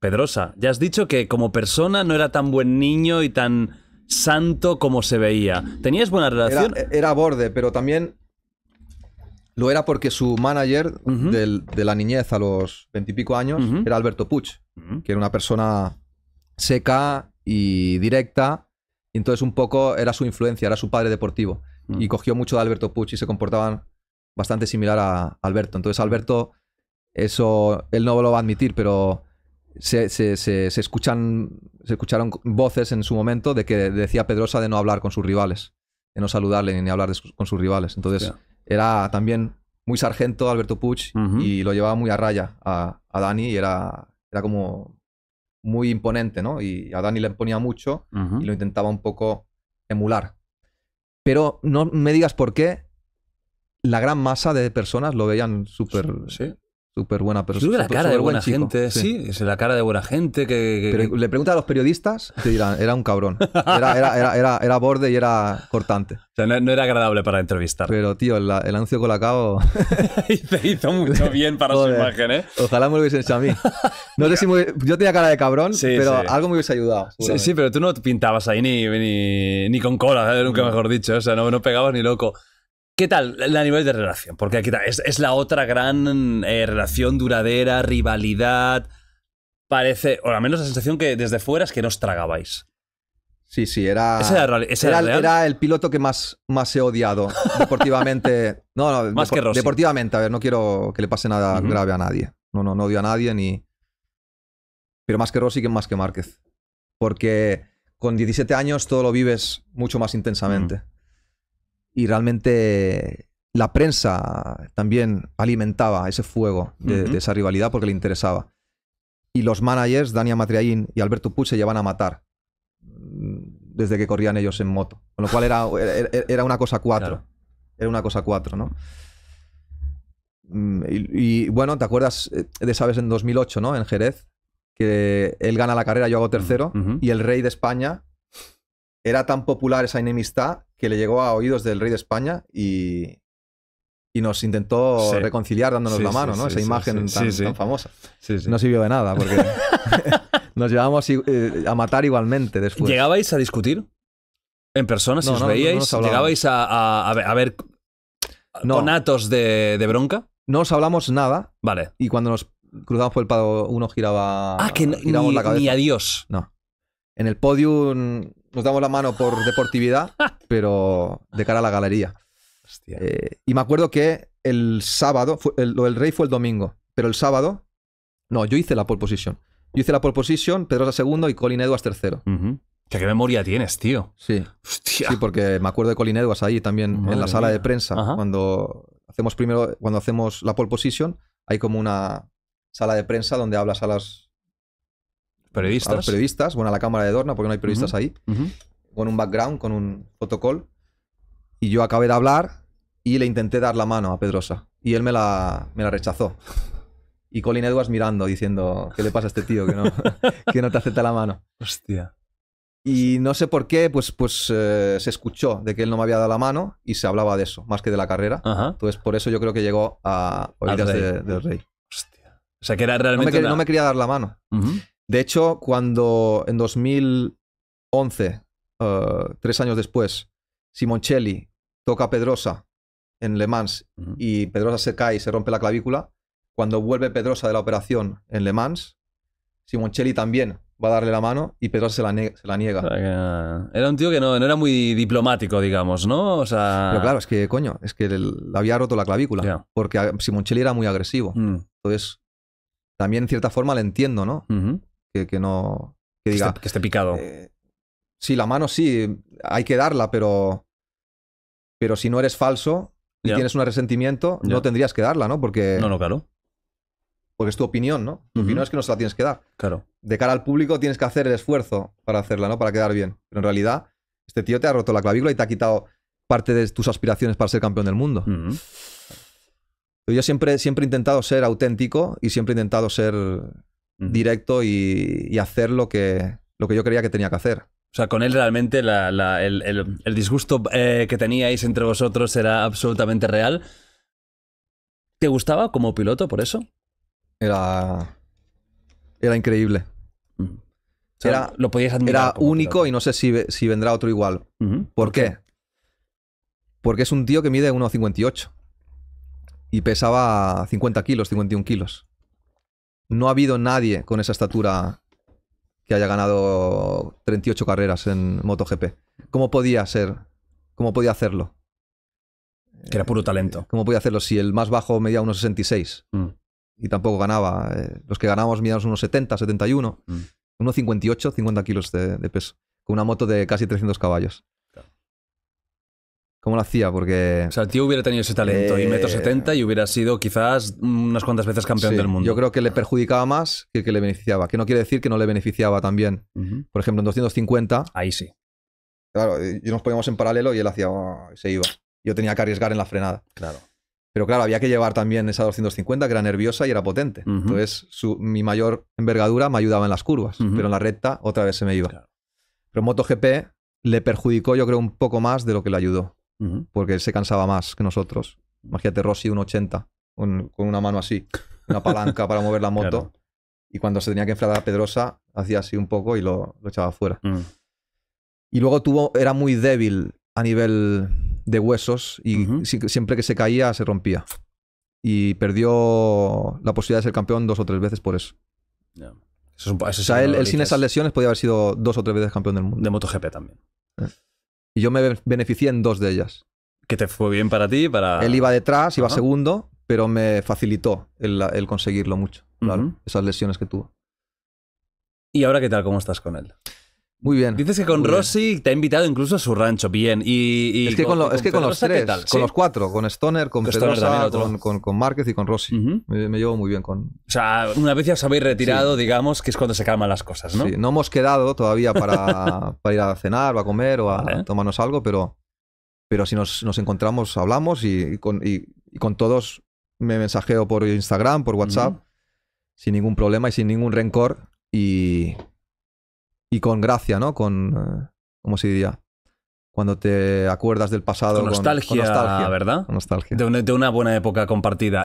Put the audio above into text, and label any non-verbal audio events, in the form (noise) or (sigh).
Pedrosa, ya has dicho que como persona no era tan buen niño y tan santo como se veía. ¿Tenías buena relación? Era, borde, pero también lo era porque su manager de la niñez a los veintipico años era Alberto Puch, que era una persona seca y directa. Y entonces un poco era su influencia, era su padre deportivo. Mm. Y cogió mucho de Alberto Puch y se comportaban bastante similar a Alberto. Entonces Alberto eso él no lo va a admitir, pero se, escuchan, se escucharon voces en su momento de que decía Pedrosa de no hablar con sus rivales, de no saludarle ni hablar con sus rivales. Entonces era también muy sargento Alberto Puch y lo llevaba muy a raya a, Dani y era, era como muy imponente, ¿no? Y a Dani le imponía mucho y lo intentaba un poco emular. Pero no me digas por qué la gran masa de personas lo veían súper Súper buena persona. Es la cara de buena gente, sí. es la cara de buena gente que... le pregunta a los periodistas te dirán, era un cabrón. Era, era, era, borde y era cortante. O sea, no, era agradable para entrevistar. Pero, tío, el, anuncio con la cabo… (laughs) (laughs) se hizo mucho bien para su imagen, ¿eh? Ojalá me lo hubiesen hecho a mí. (laughs) Yo tenía cara de cabrón, pero algo me hubiese ayudado. Sí, pero tú no pintabas ahí ni, ni, con cola, nunca mejor dicho. O sea, no, no pegabas ni loco. ¿Qué tal a nivel de relación? Porque aquí es, es la otra gran eh, relación duradera, rivalidad. Parece, o al menos la sensación que desde fuera es que nos os tragabais. Sí, sí, era. era, el piloto que más, más he odiado (laughs) deportivamente. no, no, más que Rossi. Deportivamente, a ver, no quiero que le pase nada grave a nadie. No, no, no odio a nadie ni. Pero más que Rossi, que más que Márquez. Porque con 17 años todo lo vives mucho más intensamente y realmente la prensa también alimentaba ese fuego de, esa rivalidad porque le interesaba. Y los managers, Dania Matriaín y Alberto Puch, se llevan a matar mm, desde que corrían ellos en moto. Con lo cual era, era, una cosa cuatro. Era una cosa cuatro, ¿no? Mm, y, bueno, ¿te acuerdas eh, de esa en 2008, ¿no? En Jerez, que él gana la carrera, yo hago tercero, y el rey de España era tan popular esa enemistad que le llegó a oídos del rey de España y, nos intentó reconciliar dándonos la mano, ¿no? Esa imagen tan, famosa. No sirvió de nada porque (laughs) nos llevábamos eh, a matar igualmente después. ¿Llegabais a discutir? ¿En persona? Si os veíais, ¿llegabais a, ver, conatos de, de, bronca? No os hablamos nada. Vale. Y cuando nos cruzamos por el pado, uno giraba. Ah, que no, ni, la cabeza. ni adiós. No. En el podium nos damos la mano por deportividad, (laughs) pero de cara a la galería. Eh, y me acuerdo que el sábado, el, lo del rey fue el domingo, pero el sábado, no, yo hice la pole position. Yo hice la pole position, Pedrosa segundo y Colin Edwards tercero. ¿Qué, memoria tienes, tío? Sí. Sí, porque me acuerdo de Colin Edwards ahí también en la sala de prensa. Cuando hacemos primero, cuando hacemos la pole position, hay como una sala de prensa donde hablas a las periodistas. A los periodistas, bueno, a la cámara de Dorna, porque no hay periodistas ahí, con un background, con un protocolo. Y yo acabé de hablar y le intenté dar la mano a Pedrosa. Y él me la, me la rechazó. Y Colin Edwards mirando, diciendo, ¿qué le pasa a este tío que no, (laughs) que no te acepta la mano? Hostia. Y no sé por qué, pues, pues eh, se escuchó de que él no me había dado la mano y se hablaba de eso, más que de la carrera. Entonces, por eso yo creo que llegó a oídas del rey. Hostia. O sea, que era realmente. No me, quería dar la mano. De hecho, cuando en 2011, eh, tres años después, Simoncelli toca a Pedrosa en Le Mans mm. y Pedrosa se cae y se rompe la clavícula, cuando vuelve Pedrosa de la operación en Le Mans, Simoncelli también va a darle la mano y Pedrosa se la, niega. Eh, era un tío que no, era muy diplomático, digamos, ¿no? O sea... Pero claro, es que, coño, es que le había roto la clavícula, porque Simoncelli era muy agresivo. Mm. Entonces, también en cierta forma le entiendo, ¿no? que, no. Que, diga, esté, que esté picado. Eh, sí, la mano sí, hay que darla, pero. Pero si no eres falso y tienes un resentimiento, no tendrías que darla, ¿no? Porque. No, no, claro. Porque es tu opinión, ¿no? Tu opinión es que no se la tienes que dar. Claro. De cara al público tienes que hacer el esfuerzo para hacerla, ¿no? Para quedar bien. Pero en realidad, este tío te ha roto la clavícula y te ha quitado parte de tus aspiraciones para ser campeón del mundo. Yo siempre, siempre he intentado ser auténtico y siempre he intentado ser directo y, hacer lo que, lo que yo creía que tenía que hacer. O sea, con él realmente el, disgusto eh, que teníais entre vosotros era absolutamente real. ¿Te gustaba como piloto por eso? Era. Era increíble. era, lo podías admirar. Era único y no sé si, vendrá otro igual. ¿Por, qué? qué? Porque es un tío que mide 1,58 y pesaba 50 kilos, 51 kilos no ha habido nadie con esa estatura que haya ganado 38 carreras en MotoGP. ¿Cómo podía ser? ¿Cómo podía hacerlo? Que era puro talento. ¿Cómo podía hacerlo si el más bajo medía unos 66 mm. y tampoco ganaba? Eh, los que ganábamos medíamos 70, 71, mm. 58, 50 kilos de peso, con una moto de casi 300 caballos. ¿Cómo lo hacía? Porque... O sea, el tío hubiera tenido ese talento y metro 70 eh, y hubiera sido quizás unas cuantas veces campeón del mundo. Yo creo que le perjudicaba más que que le beneficiaba. Que no quiere decir que no le beneficiaba también. Por ejemplo, en 250... Ahí sí. Claro, eh, yo nos poníamos en paralelo y él hacía... se iba. Yo tenía que arriesgar en la frenada. Claro. Pero claro, había que llevar también esa 250 que era nerviosa y era potente. Entonces, mi mayor envergadura me ayudaba en las curvas, pero en la recta otra vez se me iba. Pero MotoGP le perjudicó, yo creo, un poco más de lo que le ayudó porque él se cansaba más que nosotros. Imagínate Rossi un 80, con una mano así, una palanca para mover la moto. (laughs) Y cuando se tenía que enfadar a Pedrosa, hacía así un poco y lo, echaba fuera. Mm. Y luego tuvo, era muy débil a nivel de huesos y siempre que se caía se rompía. Y perdió la posibilidad de ser campeón dos o tres veces por eso. o sea, él, sin esas lesiones podía haber sido dos o tres veces campeón del mundo. De MotoGP también. Eh y yo me beneficié en dos de ellas. ¿Que te fue bien para ti? Para... Él iba detrás, iba segundo, pero me facilitó el, conseguirlo mucho, esas lesiones que tuvo. ¿Y ahora qué tal? ¿Cómo estás con él? Muy bien. Dices que con Rossi te ha invitado incluso a su rancho, bien. Y, es que con, que con los tres, con los cuatro, con Stoner, con, con con, Márquez y con Rossi. me, llevo muy bien con... O sea, una vez ya os habéis retirado, digamos, que es cuando se calman las cosas, ¿no? Sí, no hemos quedado todavía para, (laughs) ir a cenar o a comer o a tomarnos algo, pero, pero si nos, encontramos, hablamos y, con, todos me mensajeo por Instagram, por WhatsApp, sin ningún problema y sin ningún rencor y y con gracia, ¿no? Con, eh, ¿cómo se diría? Cuando te acuerdas del pasado. nostalgia, ¿verdad? nostalgia. De, de, una buena época compartida.